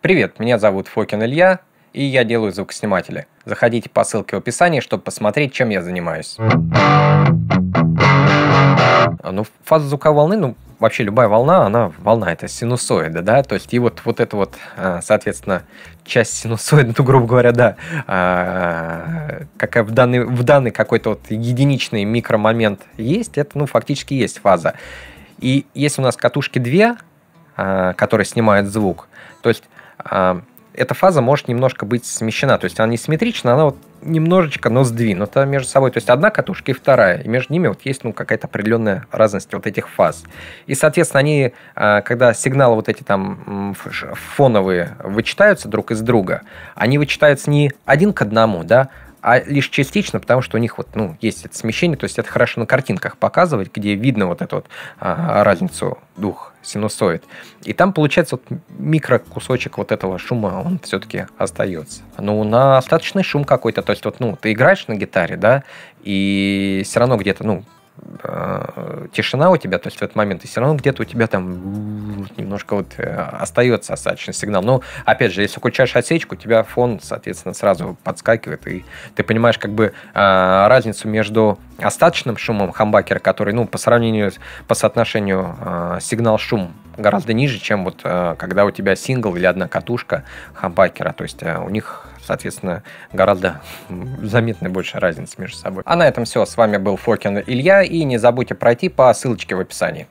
Привет, меня зовут Фокин Илья, и я делаю звукосниматели. Заходите по ссылке в описании, чтобы посмотреть, чем я занимаюсь. А, ну, фаза звуковой волны, ну, вообще любая волна, она волна, это синусоида, да, то есть и вот, вот это вот, а, соответственно, часть синусоида, ну, грубо говоря, да, а, какая в данный, в данный какой-то вот единичный микромомент есть, это, ну, фактически есть фаза. И есть у нас катушки две, которые снимают звук, то есть а, эта фаза может немножко быть смещена. То есть она не симметрична, она вот немножечко, но сдвинута между собой. То есть одна катушка и вторая. И между ними вот есть ну, какая-то определенная разность вот этих фаз. И, соответственно, они, а, когда сигналы вот эти там фоновые вычитаются друг из друга, они вычитаются не один к одному, да, а лишь частично, потому что у них вот, ну, есть это смещение, то есть это хорошо на картинках показывать, где видно вот эту вот а, разницу двух синусоид. И там получается вот микрокусочек вот этого шума, он все-таки остается. Ну, на остаточный шум какой-то, то есть вот, ну, ты играешь на гитаре, да, и все равно где-то, ну, Э, тишина у тебя, то есть в этот момент, и все равно где-то у тебя там немножко вот э, остается остаточный сигнал. Но, опять же, если включаешь отсечку, у тебя фон, соответственно, сразу подскакивает, и ты понимаешь как бы э, разницу между остаточным шумом хамбакера, который, ну, по сравнению, по соотношению сигнал-шум гораздо ниже, чем вот э, когда у тебя сингл или одна катушка хамбакера. То есть э, у них соответственно, гораздо заметно больше разница между собой. А на этом все. С вами был Фокин Илья, и не забудьте пройти по ссылочке в описании.